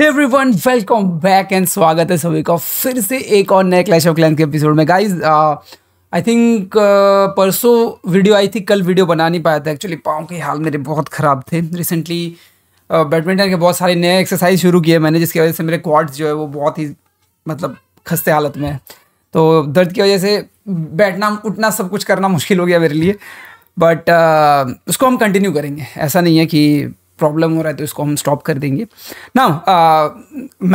Every everyone welcome back and स्वागत है सभी का फिर से एक और नए क्लैश ऑफ क्लैंस के एपिसोड में गाइज आई थिंक परसों वीडियो आई थी कल वीडियो बना नहीं पाया था एक्चुअली पाँव के हाल मेरे बहुत ख़राब थे रिसेंटली बैडमिंटन uh, के बहुत सारे नए एक्सरसाइज शुरू किए मैंने जिसकी वजह से मेरे क्वाड्स जो है वो बहुत ही मतलब खस्ते हालत में है तो दर्द की वजह से बैठना उठना सब कुछ करना मुश्किल हो गया मेरे लिए बट uh, उसको हम कंटिन्यू करेंगे ऐसा नहीं है कि प्रॉब्लम हो रहा है तो इसको हम स्टॉप कर देंगे ना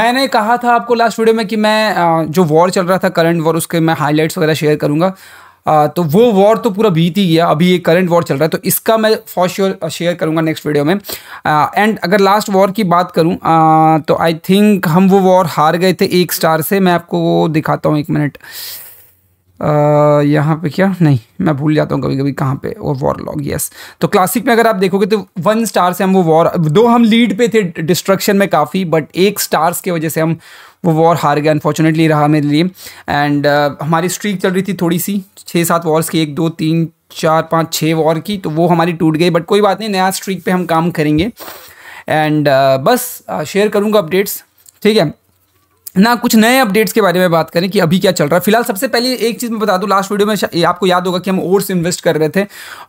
मैंने कहा था आपको लास्ट वीडियो में कि मैं uh, जो वॉर चल रहा था करंट वॉर उसके मैं हाईलाइट्स वगैरह शेयर करूँगा uh, तो वो वॉर तो पूरा बीत ही गया अभी ये करंट वॉर चल रहा है तो इसका मैं फॉर श्योर शेयर करूँगा नेक्स्ट वीडियो में एंड अगर लास्ट वॉर की बात करूँ तो आई थिंक हम वो वॉर हार गए थे एक स्टार से मैं आपको दिखाता हूँ एक मिनट यहाँ पे क्या नहीं मैं भूल जाता हूँ कभी कभी कहाँ पे वो वॉर लॉग यस तो क्लासिक में अगर आप देखोगे तो वन स्टार से हम वो वॉर दो हम लीड पे थे डिस्ट्रक्शन में काफ़ी बट एक स्टार्स की वजह से हम वो वॉर हार गए अनफॉर्चुनेटली रहा मेरे लिए एंड uh, हमारी स्ट्रीक चल रही थी थोड़ी सी छः सात वॉर्स की एक दो तीन चार पाँच छः वॉर की तो वो हमारी टूट गई बट कोई बात नहीं नया स्ट्रीक पर हम काम करेंगे एंड uh, बस शेयर uh, करूँगा अपडेट्स ठीक है ना कुछ नए अपडेट्स के बारे में बात करें कि अभी क्या चल रहा है फिलहाल सबसे पहले एक चीज़ मैं बता दूं लास्ट वीडियो में आपको याद होगा कि हम ओर्स इन्वेस्ट कर रहे थे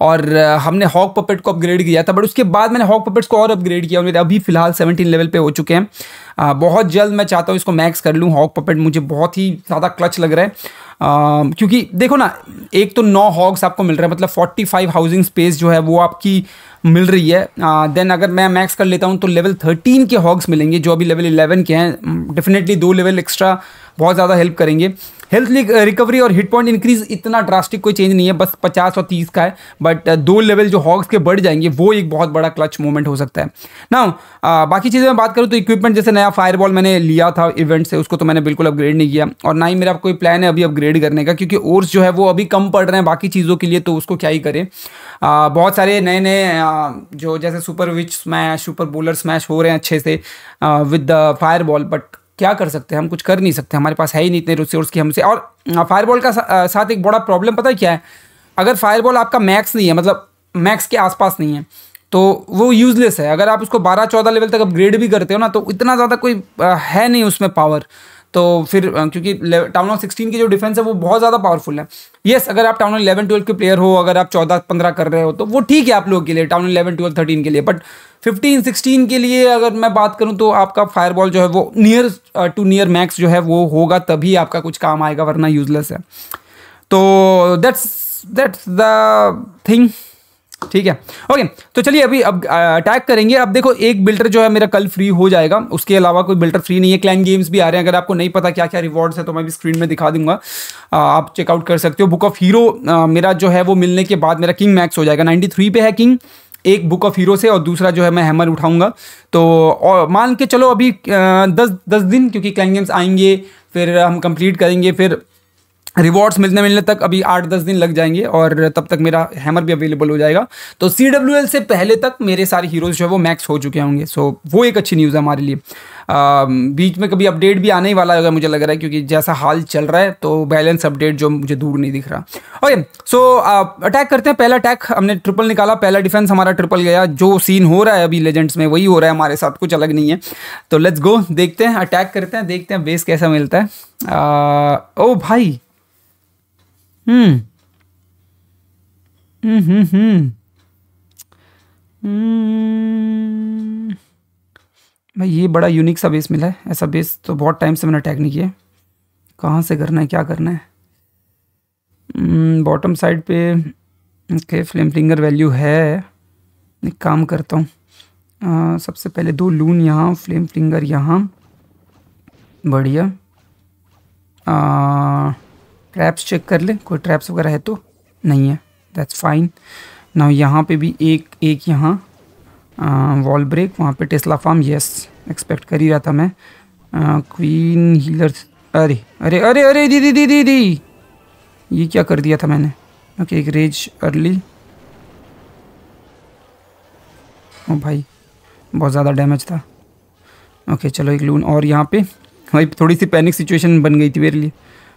और हमने हॉक पपेट को अपग्रेड किया था बट उसके बाद मैंने हॉक पपेट्स को और अपग्रेड किया और मेरे अभी फिलहाल सेवनटीन लेवल पर हो चुके हैं बहुत जल्द मैं चाहता हूँ इसको मैक्स कर लूँ हॉक पपेट मुझे बहुत ही ज़्यादा क्लच लग रहा है क्योंकि देखो ना एक तो नौ हॉग्स आपको मिल रहा है मतलब 45 हाउसिंग स्पेस जो है वो आपकी मिल रही है देन अगर मैं मैक्स कर लेता हूँ तो लेवल 13 के हॉग्स मिलेंगे जो अभी लेवल 11 के हैं डेफिनेटली दो लेवल एक्स्ट्रा बहुत ज़्यादा हेल्प करेंगे हेल्थ रिकवरी uh, और हिट पॉइंट इंक्रीज इतना ड्रास्टिक कोई चेंज नहीं है बस 50 और 30 का है बट uh, दो लेवल जो हॉक्स के बढ़ जाएंगे वो एक बहुत बड़ा क्लच मूवमेंट हो सकता है ना uh, बाकी चीज़ें मैं बात करूँ तो इक्विपमेंट जैसे नया फायरबॉल मैंने लिया था इवेंट से उसको तो मैंने बिल्कुल अपग्रेड नहीं किया और ना ही मेरा कोई प्लान है अभी अपग्रेड करने का क्योंकि ओर्स जो है वो अभी कम पड़ रहे हैं बाकी चीज़ों के लिए तो उसको क्या ही करें आ, बहुत सारे नए नए जो जैसे super witch smash super bowler smash हो रहे हैं अच्छे से with the fireball but क्या कर सकते हैं हम कुछ कर नहीं सकते हमारे पास है ही नहीं इतने रिसोर्स की हमसे और फायरबॉल हाँ, का सा, साथ एक बड़ा प्रॉब्लम पता है क्या है अगर फायरबॉल आपका मैक्स नहीं है मतलब मैक्स के आसपास नहीं है तो वो यूज़लेस है अगर आप उसको बारह चौदह लेवल तक अपग्रेड भी करते हो ना तो इतना ज़्यादा कोई है नहीं उसमें पावर तो फिर क्योंकि टाउन ऑफ सिक्सटीन की जो डिफेंस है वो बहुत ज़्यादा पावरफुल है येस अगर आप टाउन इलेवन ट्वेल्व के प्लेयर हो अगर आप चौदह पंद्रह कर रहे हो तो वो ठीक है आप लोगों के लिए टाउन इलेवन ट्वेल्व थर्टीन के लिए बट फिफ्टीन सिक्सटीन के लिए अगर मैं बात करूँ तो आपका फायरबॉल जो है वो नियर टू नियर मैक्स जो है वो होगा तभी आपका कुछ काम आएगा वरना यूजलेस है तो दैट्स दैट्स द थिंग ठीक है ओके तो चलिए अभी अब अटैक करेंगे अब देखो एक बिल्डर जो है मेरा कल फ्री हो जाएगा उसके अलावा कोई बिल्डर फ्री नहीं है क्लैन गेम्स भी आ रहे हैं अगर आपको नहीं पता क्या क्या रिवॉर्ड्स है तो मैं भी स्क्रीन में दिखा दूंगा आप चेकआउट कर सकते हो बुक ऑफ हीरो मेरा जो है वो मिलने के बाद मेरा किंग मैक्स हो जाएगा नाइन्टी थ्री पे है किंग एक बुक ऑफ हीरो से और दूसरा जो है मैं हैमर उठाऊंगा तो और मान के चलो अभी दस दस दिन क्योंकि क्लैन गेम्स आएंगे फिर हम कंप्लीट करेंगे फिर रिवॉर्ड्स मिलने मिलने तक अभी आठ दस दिन लग जाएंगे और तब तक मेरा हैमर भी अवेलेबल हो जाएगा तो सी डब्ल्यू एल से पहले तक मेरे सारे हीरोज़ जो है वो मैक्स हो चुके होंगे सो so, वो एक अच्छी न्यूज़ है हमारे लिए आ, बीच में कभी अपडेट भी आने ही वाला होगा मुझे लग रहा है क्योंकि जैसा हाल चल रहा है तो बैलेंस अपडेट जो मुझे दूर नहीं दिख रहा ओके सो अटैक करते हैं पहला अटैक हमने ट्रिपल निकाला पहला डिफेंस हमारा ट्रिपल गया जो सीन हो रहा है अभी लेजेंड्स में वही हो रहा है हमारे साथ कुछ अलग नहीं है तो लेट्स गो देखते हैं अटैक करते हैं देखते हैं बेस कैसा मिलता है ओ भाई Hmm. Mm-hmm. Hmm. भाई ये बड़ा यूनिक सा बेस मिला है ऐसा बेस तो बहुत टाइम से मैंने अटैक नहीं किया कहाँ से करना है क्या करना है बॉटम hmm, साइड पे ओके फ्लेम फिंगर वैल्यू है एक काम करता हूँ सबसे पहले दो लून यहाँ फ्लेम फिंगर यहाँ बढ़िया ट्रैप्स चेक कर लें कोई ट्रैप्स वगैरह है तो नहीं है दैट्स फाइन ना यहाँ पे भी एक एक यहाँ वॉल ब्रेक वहाँ पे टेस्ला फार्म यस एक्सपेक्ट कर ही रहा था मैं क्वीन हीलर अरे अरे अरे अरे दीदी दी दी ये क्या कर दिया था मैंने ओके एक रेज अर्ली ओ भाई बहुत ज़्यादा डैमेज था ओके चलो एक लून और यहाँ पे भाई थोड़ी सी पैनिक सिचुएशन बन गई थी मेरे लिए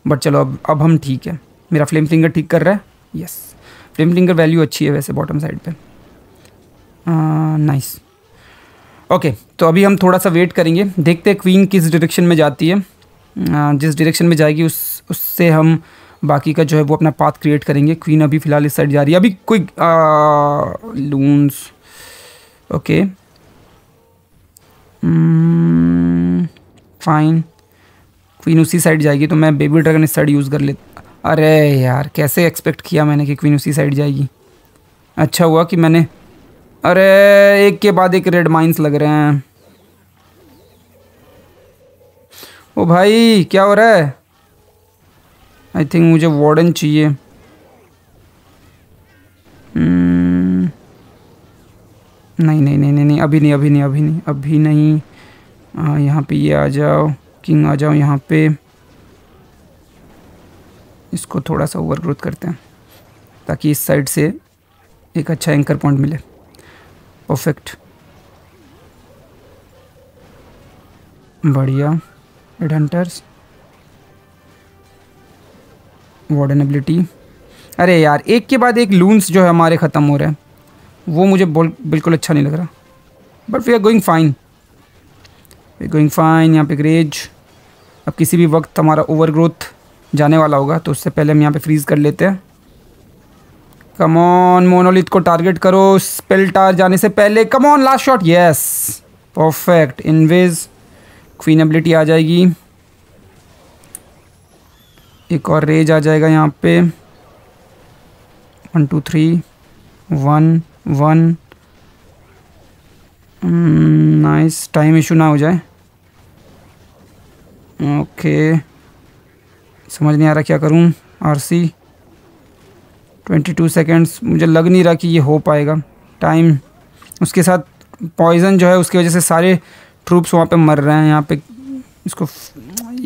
बट चलो अब अब हम ठीक है मेरा फ्लेम फिंगर ठीक कर रहा है यस फ्लेम फिंगर वैल्यू अच्छी है वैसे बॉटम साइड पे नाइस ओके तो अभी हम थोड़ा सा वेट करेंगे देखते हैं क्वीन किस डायरेक्शन में जाती है जिस डायरेक्शन में जाएगी उस उससे हम बाकी का जो है वो अपना पाथ क्रिएट करेंगे क्वीन अभी फ़िलहाल इस साइड जा रही है अभी कोई लून्स ओके फाइन क्वीन उसी साइड जाएगी तो मैं बेबी ड्रैगन इस साइड यूज़ कर लेता अरे यार कैसे एक्सपेक्ट किया मैंने कि क्वीन उसी साइड जाएगी अच्छा हुआ कि मैंने अरे एक के बाद एक रेड माइंस लग रहे हैं ओ भाई क्या हो रहा है आई थिंक मुझे वार्डन चाहिए hmm. नहीं नहीं नहीं नहीं नहीं अभी नहीं अभी नहीं अभी नहीं अभी नहीं, हाँ, यहाँ पे ये आ जाओ किंग आ जाओ यहाँ पे इसको थोड़ा सा ओवर ग्रोथ करते हैं ताकि इस साइड से एक अच्छा एंकर पॉइंट मिले परफेक्ट बढ़िया रेड हंटर्स वार्डन एबिलिटी अरे यार एक के बाद एक लून्स जो है हमारे ख़त्म हो रहे हैं वो मुझे बिल्कुल अच्छा नहीं लग रहा but we are going fine going fine यहाँ पे ग्रेज अब किसी भी वक्त हमारा ओवरग्रोथ जाने वाला होगा तो उससे पहले हम यहाँ पे फ्रीज़ कर लेते हैं कमॉन मोनोलिथ को टारगेट करो स्पेल टार जाने से पहले come on last shot yes perfect इनवेज क्वीन एबिलिटी आ जाएगी एक और रेज आ जाएगा यहाँ पे one two three one one nice time issue ना हो जाए ओके समझ नहीं आ रहा क्या करूँ R C twenty two seconds मुझे लग नहीं रहा कि ये हो पाएगा टाइम उसके साथ पॉइज़न जो है उसकी वजह से सारे ट्रूप्स वहाँ पे मर रहे हैं यहाँ पे इसको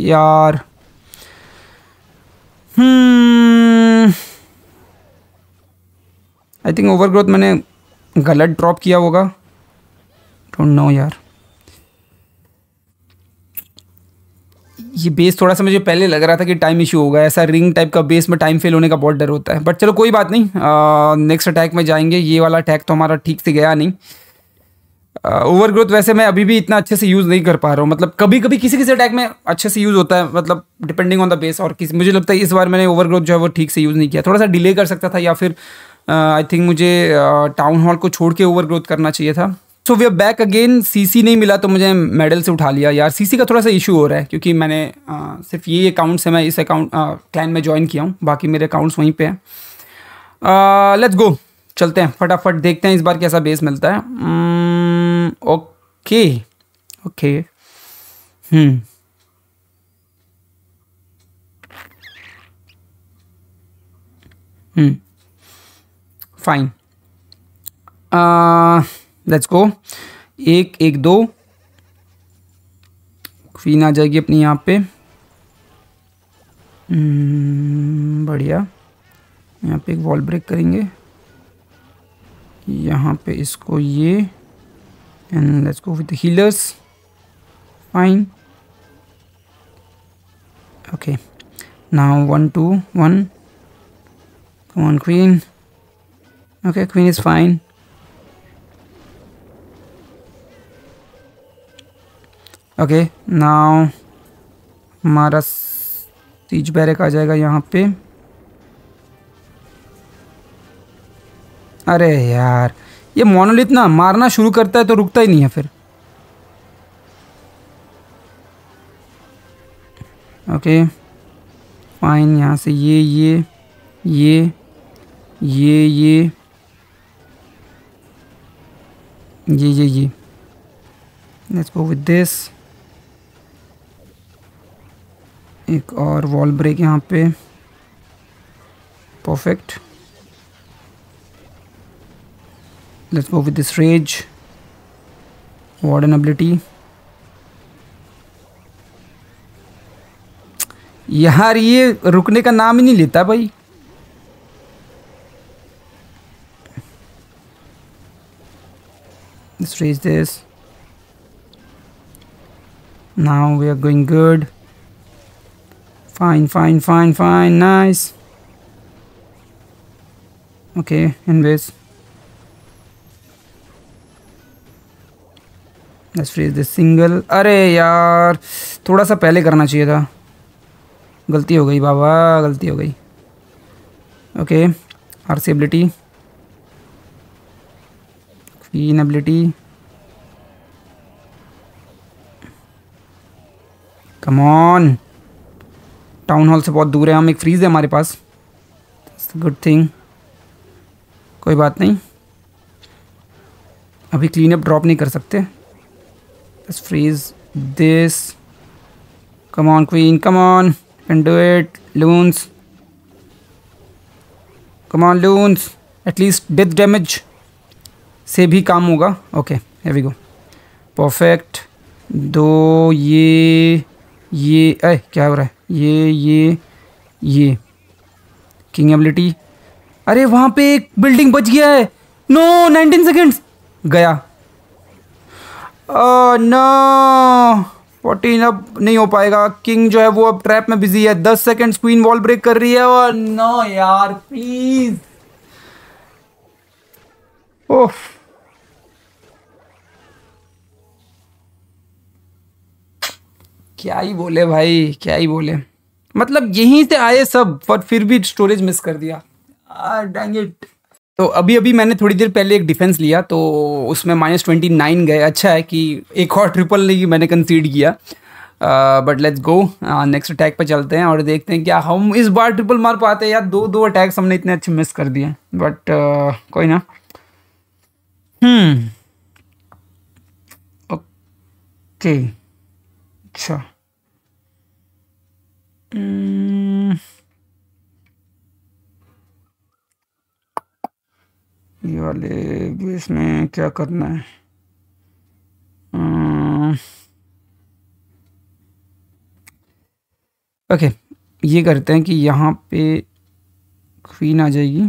यार आई थिंक ओवर ग्रोथ मैंने गलत ड्रॉप किया होगा डोंट नो यार ये बेस थोड़ा सा मुझे पहले लग रहा था कि टाइम इशू होगा ऐसा रिंग टाइप का बेस में टाइम फेल होने का बहुत डर होता है बट चलो कोई बात नहीं नेक्स्ट अटैक में जाएंगे ये वाला अटैक तो हमारा ठीक से गया नहीं ओवर ग्रोथ वैसे मैं अभी भी इतना अच्छे से यूज़ नहीं कर पा रहा हूँ मतलब कभी कभी किसी किसी अटैक में अच्छे से यूज़ होता है मतलब डिपेंडिंग ऑन द बेस और किसी मुझे लगता है इस बार मैंने ओवर ग्रोथ जो है वो ठीक से यूज़ नहीं किया थोड़ा सा डिले कर सकता था या फिर आई थिंक मुझे टाउन हॉल को छोड़ के ओवर ग्रोथ करना चाहिए था so we are back again CC नहीं मिला तो मुझे मेडल से उठा लिया यार सीसी का थोड़ा सा इशू हो रहा है क्योंकि मैंने आ, सिर्फ ये अकाउंट से मैं इस अकाउंट क्लाइन में ज्वाइन किया हूँ बाकी मेरे अकाउंट्स वहीं पे हैं लेट्स गो चलते हैं फटाफट देखते हैं इस बार कैसा बेस मिलता है okay okay hmm hmm fine let's go एक एक दो क्वीन आ जाएगी अपनी यहाँ पे हम्म, बढ़िया यहाँ पे एक वॉल ब्रेक करेंगे यहाँ पे इसको ये and let's go with healers fine okay now one two one come on queen okay queen is okay now हमारा तीज बैरक आ जाएगा यहाँ पे अरे यार ये मोनोलिथ ना मारना शुरू करता है तो रुकता ही नहीं है फिर ओके फाइन यहाँ से ये ये ये ये ये ये ये ये लेट्स गो विद दिस एक और वॉल ब्रेक यहाँ पे perfect let's go with this rage warden ability यार ये रुकने का नाम ही नहीं लेता भाई this rage this now we are going good Fine, fine, fine, fine. Nice. Okay, anyways. let's freeze this single अरे यार थोड़ा सा पहले करना चाहिए था गलती हो गई बाबा गलती हो गई okay R C ability queen ability come on town hall से बहुत दूर है हम एक फ्रीज़ है हमारे पास गुड थिंग कोई बात नहीं अभी क्लीनअप ड्रॉप नहीं कर सकते freeze this come on queen come on can do it loons come on loons at least death damage से भी काम होगा ओके वी गो परफेक्ट दो ये ये ए क्या हो रहा है ये ये ये किंग एबिलिटी अरे वहाँ पे एक बिल्डिंग बच गया है नो नाइनटीन सेकेंड्स गया नो फोर्टीन अब नहीं हो पाएगा किंग जो है वो अब ट्रैप में बिजी है दस सेकेंड्स क्वीन वॉल ब्रेक कर रही है और नो यार प्लीज ओह क्या ही बोले भाई क्या ही बोले मतलब यहीं से आए सब पर फिर भी स्टोरेज मिस कर दिया डैंग ah, इट तो अभी अभी मैंने थोड़ी देर पहले एक डिफेंस लिया तो उसमें माइनस ट्वेंटी नाइन गए अच्छा है कि एक और ट्रिपल नहीं मैंने कंसीड किया but let's go next attack पर चलते हैं और देखते हैं क्या हम इस बार ट्रिपल मार पाते हैं यार दो दो अटैक्स हमने इतने अच्छे मिस कर दिए बट uh, ah, कोई ना हम्म hmm। ओके अच्छा Hmm. ये वाले बेस में क्या करना है ओके hmm. okay, ये करते हैं कि यहाँ पे क्वीन आ जाएगी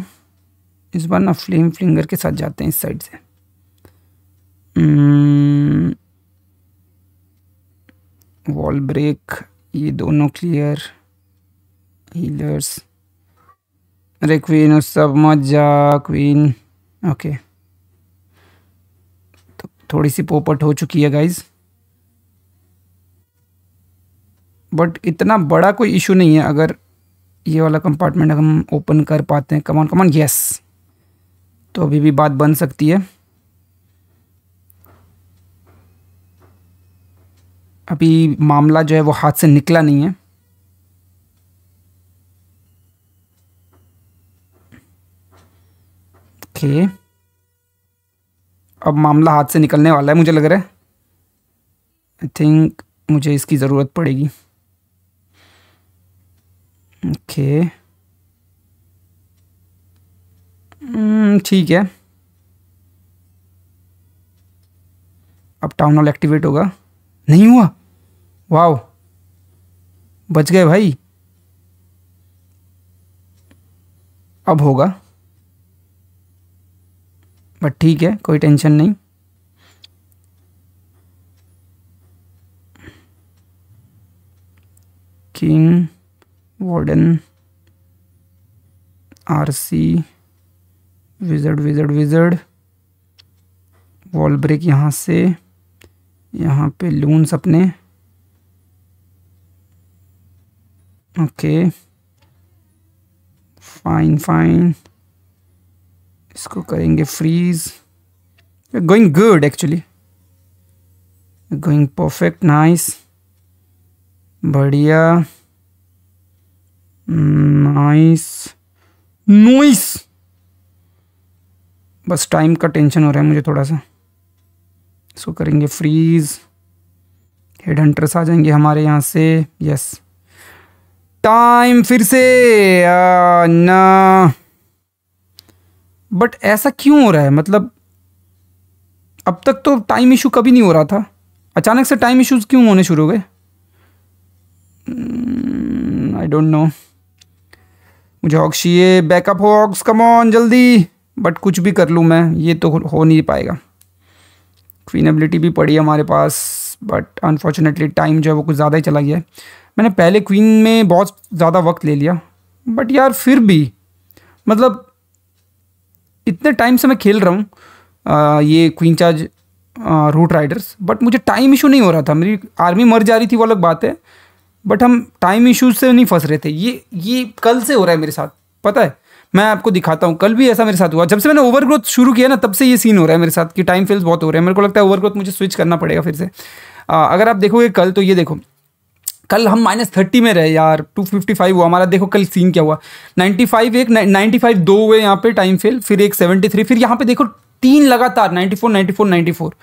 इस बार ना फ्लेम फ्लिंगर के साथ जाते हैं इस साइड से वॉल hmm. ब्रेक ये दोनों क्लियर हीलर्स अरे क्वीन उस सब मत जा क्वीन ओके तो थोड़ी सी पोपट हो चुकी है गाइज बट इतना बड़ा कोई इशू नहीं है अगर ये वाला कंपार्टमेंट हम ओपन कर पाते हैं कमान कमान यस तो अभी भी बात बन सकती है अभी मामला जो है वो हाथ से निकला नहीं है ओके अब मामला हाथ से निकलने वाला है मुझे लग रहा है आई थिंक मुझे इसकी ज़रूरत पड़ेगी ओके हम्म, ठीक है अब टाउन हॉल एक्टिवेट होगा नहीं हुआ वाह बच गए भाई अब होगा बट ठीक है कोई टेंशन नहीं king warden RC wizard wizard wizard wall break यहाँ से यहाँ पे लून्स अपने ओके फाइन फाइन इसको करेंगे freeze going good actually going perfect nice बढ़िया नाइस hmm, नोइस बस टाइम का टेंशन हो रहा है मुझे थोड़ा सा इसको करेंगे फ्रीज हेड हंटर्स आ जाएंगे हमारे यहाँ से यस टाइम फिर से ना बट ऐसा क्यों हो रहा है मतलब अब तक तो टाइम इशू कभी नहीं हो रहा था अचानक से टाइम इशूज क्यों होने शुरू हो गए आई डोंट नो मुझे हॉक्स चाहिए बैकअप हॉक्स कम ऑन जल्दी बट कुछ भी कर लूँ मैं ये तो हो नहीं पाएगा क्वीन भी पड़ी है हमारे पास बट अनफॉर्चुनेटली टाइम जो है वो कुछ ज़्यादा ही चला गया है मैंने पहले क्वीन में बहुत ज़्यादा वक्त ले लिया बट यार फिर भी मतलब इतने टाइम से मैं खेल रहा हूँ ये queen charge root riders but मुझे टाइम इशू नहीं हो रहा था मेरी आर्मी मर जा रही थी वो अलग बात है बट हम टाइम इशूज़ से नहीं फंस रहे थे ये ये कल से हो रहा है मेरे साथ पता है मैं आपको दिखाता हूँ कल भी ऐसा मेरे साथ हुआ जब से मैंने ओवरग्रोथ शुरू किया ना तब से ये सीन हो रहा है मेरे साथ कि टाइम फेल्स बहुत हो रहे हैं मेरे को लगता है ओवरग्रोथ मुझे स्विच करना पड़ेगा फिर से अगर आप देखोगे कल तो ये देखो कल हम माइनस थर्टी में रहे यार टू फिफ्टी फाइव हुआ हमारा देखो कल सीन क्या हुआ नाइन्टी फाइव एक नाइन्टी फाइव दो हुए यहाँ पे टाइम फेल फिर एक सेवेंटी थ्री फिर यहाँ पे देखो तीन लगातार ninety four ninety four ninety four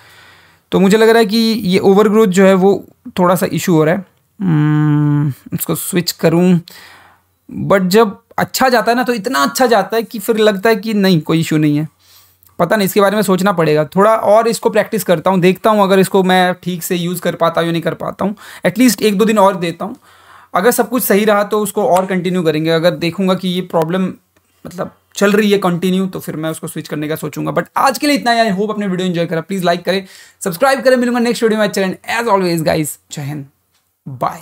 तो मुझे लग रहा है कि ये ओवर ग्रोथ जो है वो थोड़ा सा इशू हो रहा है hmm, उसको स्विच करूँ बट जब अच्छा जाता है ना तो इतना अच्छा जाता है कि फिर लगता है कि नहीं कोई इशू नहीं है पता नहीं इसके बारे में सोचना पड़ेगा थोड़ा और इसको प्रैक्टिस करता हूँ देखता हूँ अगर इसको मैं ठीक से यूज़ कर पाता हूँ या नहीं कर पाता हूँ एटलीस्ट एक दो दिन और देता हूँ अगर सब कुछ सही रहा तो उसको और कंटिन्यू करेंगे अगर देखूंगा कि ये प्रॉब्लम मतलब चल रही है कंटिन्यू तो फिर मैं उसको स्विच करने का सोचूंगा बट आज के लिए इतना ही आई होप अपने वीडियो एंजॉय करा प्लीज़ लाइक करें सब्सक्राइब करें मिलूंगा नेक्स्ट वीडियो में चैनल एज ऑलवेज गाइज चहन बाय